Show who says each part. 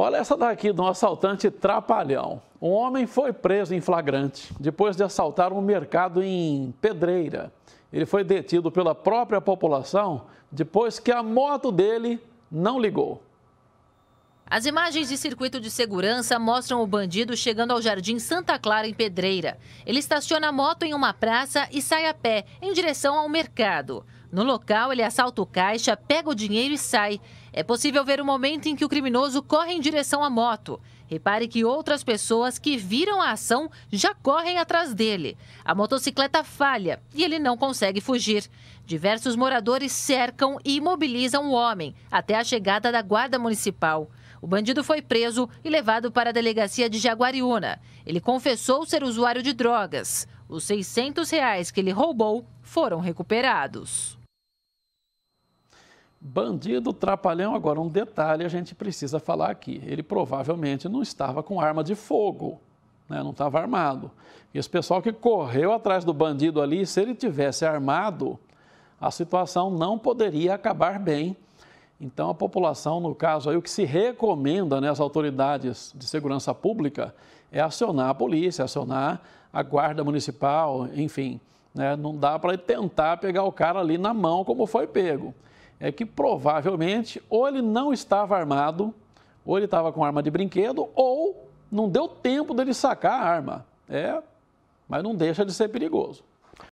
Speaker 1: Olha essa daqui de um assaltante trapalhão. Um homem foi preso em flagrante depois de assaltar um mercado em Pedreira. Ele foi detido pela própria população depois que a moto dele não ligou.
Speaker 2: As imagens de circuito de segurança mostram o bandido chegando ao Jardim Santa Clara, em Pedreira. Ele estaciona a moto em uma praça e sai a pé, em direção ao mercado. No local, ele assalta o caixa, pega o dinheiro e sai. É possível ver o momento em que o criminoso corre em direção à moto. Repare que outras pessoas que viram a ação já correm atrás dele. A motocicleta falha e ele não consegue fugir. Diversos moradores cercam e imobilizam o homem até a chegada da Guarda Municipal. O bandido foi preso e levado para a delegacia de Jaguariúna. Ele confessou ser usuário de drogas. Os 600 reais que ele roubou foram recuperados.
Speaker 1: Bandido, trapalhão, agora um detalhe a gente precisa falar aqui. Ele provavelmente não estava com arma de fogo, né? não estava armado. E esse pessoal que correu atrás do bandido ali, se ele tivesse armado, a situação não poderia acabar bem. Então a população, no caso aí, o que se recomenda né, às autoridades de segurança pública é acionar a polícia, acionar a guarda municipal, enfim. Né? Não dá para tentar pegar o cara ali na mão como foi pego é que provavelmente ou ele não estava armado, ou ele estava com arma de brinquedo, ou não deu tempo dele sacar a arma. É, mas não deixa de ser perigoso.